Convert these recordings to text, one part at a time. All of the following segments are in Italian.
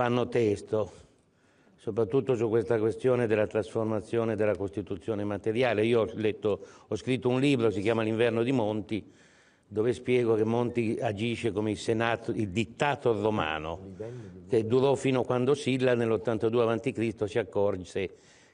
fanno testo, soprattutto su questa questione della trasformazione della Costituzione materiale. Io ho, letto, ho scritto un libro, si chiama L'inverno di Monti, dove spiego che Monti agisce come il, senato, il dittato romano, che durò fino a quando Silla nell'82 a.C. si accorse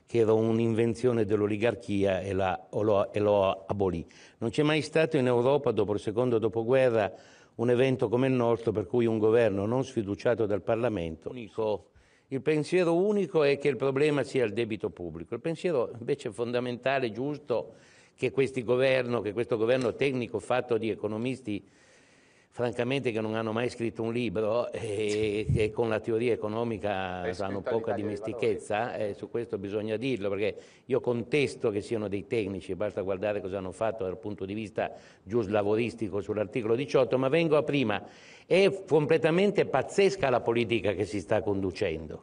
che era un'invenzione dell'oligarchia e, la, lo, e lo abolì. Non c'è mai stato in Europa, dopo il secondo dopoguerra, un evento come il nostro per cui un governo non sfiduciato dal Parlamento unico il pensiero unico è che il problema sia il debito pubblico. Il pensiero invece fondamentale, giusto, che, governo, che questo governo tecnico fatto di economisti francamente che non hanno mai scritto un libro e che con la teoria economica hanno poca dimestichezza, eh, su questo bisogna dirlo, perché io contesto che siano dei tecnici, basta guardare cosa hanno fatto dal punto di vista giuslavoristico sull'articolo 18, ma vengo a prima, è completamente pazzesca la politica che si sta conducendo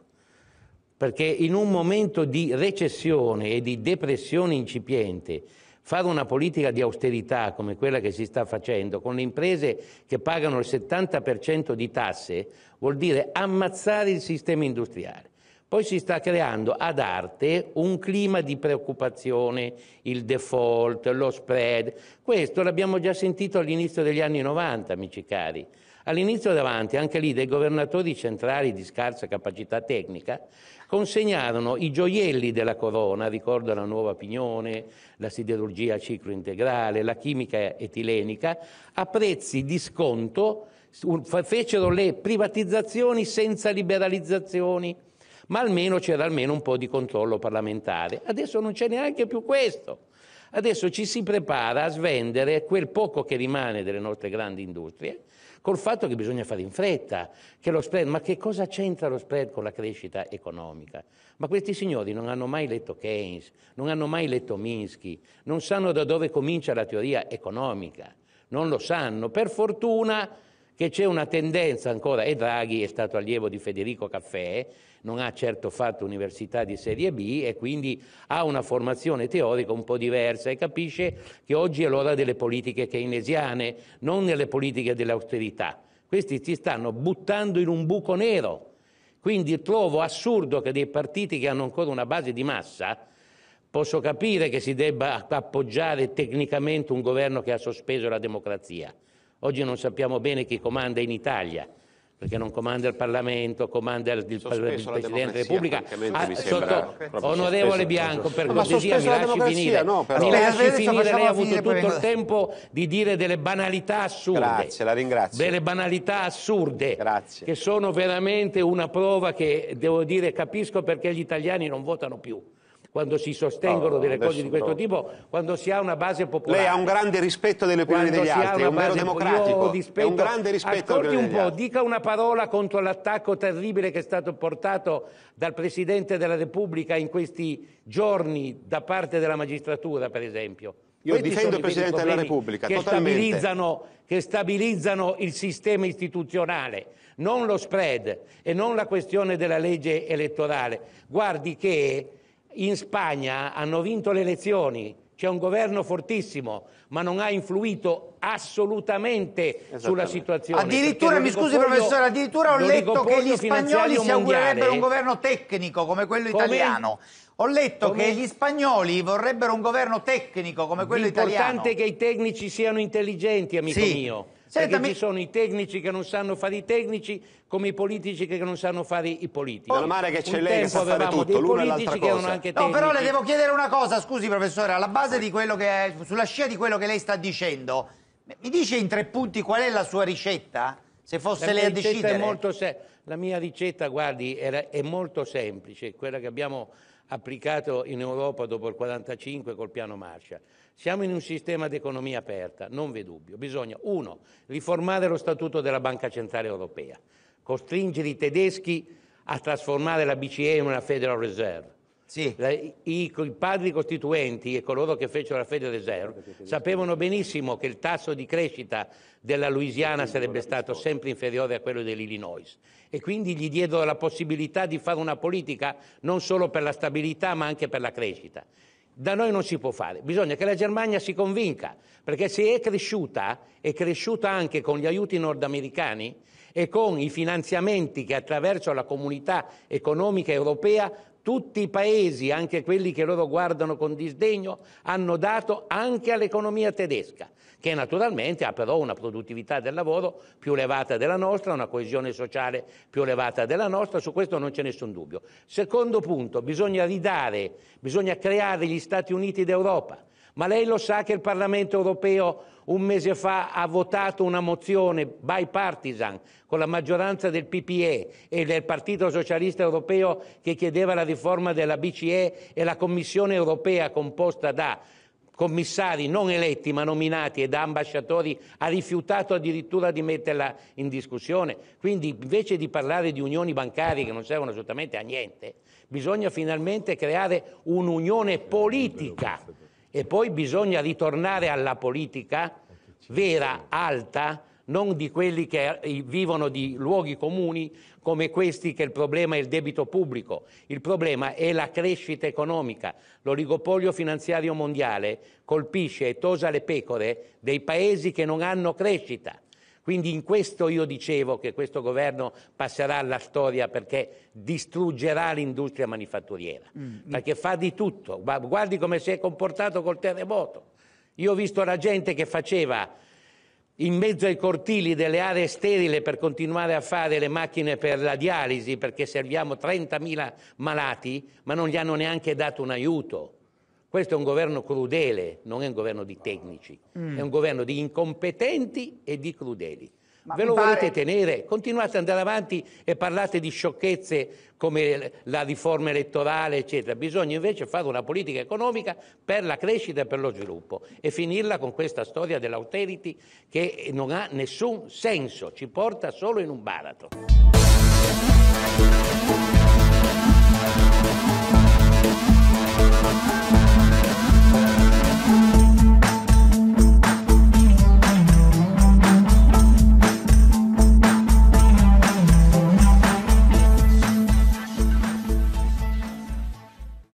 perché in un momento di recessione e di depressione incipiente Fare una politica di austerità come quella che si sta facendo, con le imprese che pagano il 70% di tasse, vuol dire ammazzare il sistema industriale. Poi si sta creando ad arte un clima di preoccupazione, il default, lo spread. Questo l'abbiamo già sentito all'inizio degli anni 90, amici cari. All'inizio davanti, anche lì, dei governatori centrali di scarsa capacità tecnica consegnarono i gioielli della corona, ricordo la nuova pignone, la siderurgia a ciclo integrale, la chimica etilenica, a prezzi di sconto, fecero le privatizzazioni senza liberalizzazioni, ma almeno c'era almeno un po' di controllo parlamentare. Adesso non c'è neanche più questo. Adesso ci si prepara a svendere quel poco che rimane delle nostre grandi industrie col fatto che bisogna fare in fretta, che lo spread, ma che cosa c'entra lo spread con la crescita economica? Ma questi signori non hanno mai letto Keynes, non hanno mai letto Minsky, non sanno da dove comincia la teoria economica, non lo sanno. Per fortuna che c'è una tendenza ancora, e Draghi è stato allievo di Federico Caffè, non ha certo fatto università di serie B e quindi ha una formazione teorica un po' diversa e capisce che oggi è l'ora delle politiche keynesiane, non delle politiche dell'austerità. Questi si stanno buttando in un buco nero. Quindi trovo assurdo che dei partiti che hanno ancora una base di massa, posso capire che si debba appoggiare tecnicamente un governo che ha sospeso la democrazia, Oggi non sappiamo bene chi comanda in Italia, perché non comanda il Parlamento, comanda il, il Presidente della Repubblica. Ah, sotto, onorevole Bianco, per cortesia, mi lasci finire. No, mi lasci finire, lei ha avuto tutto il tempo di dire delle banalità assurde. Grazie, la ringrazio. Delle banalità assurde, Grazie. che sono veramente una prova che, devo dire, capisco perché gli italiani non votano più quando si sostengono oh, delle cose di questo no. tipo, quando si ha una base popolare. Lei ha un grande rispetto delle opinioni degli altri, è un vero democratico. Rispetto, è un grande rispetto Ascolti un po', dica una parola contro l'attacco terribile che è stato portato dal Presidente della Repubblica in questi giorni da parte della magistratura, per esempio. Io Questi difendo il Presidente della Repubblica, che stabilizzano, che stabilizzano, il sistema istituzionale, non lo spread e non la questione della legge elettorale. Guardi che in Spagna hanno vinto le elezioni, c'è un governo fortissimo, ma non ha influito assolutamente sulla situazione. Addirittura, mi scusi professore, addirittura ho letto che gli spagnoli si augurerebbero un governo tecnico come quello italiano. Ho letto come... che gli spagnoli vorrebbero un governo tecnico come quello L'importante italiano. L'importante importante che i tecnici siano intelligenti, amico sì. mio Senta, ci sono i tecnici che non sanno fare i tecnici, come i politici che non sanno fare i politici. Meno male che c'è lei che sa fare tutto, l'una e l'altra cosa. No, però le devo chiedere una cosa, scusi professore, alla base di quello che è, sulla scia di quello che lei sta dicendo, mi dice in tre punti qual è la sua ricetta? Se fosse lei a decidere. la mia ricetta, guardi, era, è molto semplice, quella che abbiamo applicato in Europa dopo il 1945 col piano Marshall. Siamo in un sistema di economia aperta, non v'è dubbio. Bisogna, uno, riformare lo statuto della Banca Centrale Europea, costringere i tedeschi a trasformare la BCE in una Federal Reserve, sì. I, I, padri costituenti e coloro che fecero la fede del zero sapevano benissimo che il tasso di crescita della Louisiana sarebbe stato sempre inferiore a quello dell'Illinois e quindi gli diedero la possibilità di fare una politica non solo per la stabilità ma anche per la crescita. Da noi non si può fare, bisogna che la Germania si convinca, perché se è cresciuta, è cresciuta anche con gli aiuti nordamericani e con i finanziamenti che attraverso la comunità economica europea tutti i paesi, anche quelli che loro guardano con disdegno, hanno dato anche all'economia tedesca, che naturalmente ha però una produttività del lavoro più elevata della nostra, una coesione sociale più elevata della nostra, su questo non c'è nessun dubbio. Secondo punto, bisogna ridare, bisogna creare gli Stati Uniti d'Europa ma lei lo sa che il Parlamento europeo un mese fa ha votato una mozione bipartisan con la maggioranza del PPE e del Partito Socialista Europeo che chiedeva la riforma della BCE e la Commissione europea composta da commissari non eletti ma nominati e da ambasciatori ha rifiutato addirittura di metterla in discussione. Quindi invece di parlare di unioni bancarie che non servono assolutamente a niente, bisogna finalmente creare un'unione politica e poi bisogna ritornare alla politica vera, alta, non di quelli che eh, vivono di luoghi comuni come questi che il problema è il debito pubblico, il problema è la crescita economica. L'oligopolio finanziario mondiale colpisce e tosa le pecore dei paesi che non hanno crescita. Quindi in questo io dicevo che questo governo passerà alla storia perché distruggerà l'industria manifatturiera, mm. mm. perché fa di tutto. Guardi come si è comportato col terremoto. Io ho visto la gente che faceva in mezzo ai cortili delle aree sterile per continuare a fare le macchine per la dialisi perché serviamo 30.000 malati, ma non gli hanno neanche dato un aiuto. Questo è un governo crudele, non è un governo di tecnici, mm. è un governo di incompetenti e di crudeli. Ma Ve lo pare... volete tenere? Continuate ad andare avanti e parlate di sciocchezze come la riforma elettorale, eccetera. Bisogna invece fare una politica economica per la crescita e per lo sviluppo e finirla con questa storia dell'austerity che non ha nessun senso, ci porta solo in un baratro.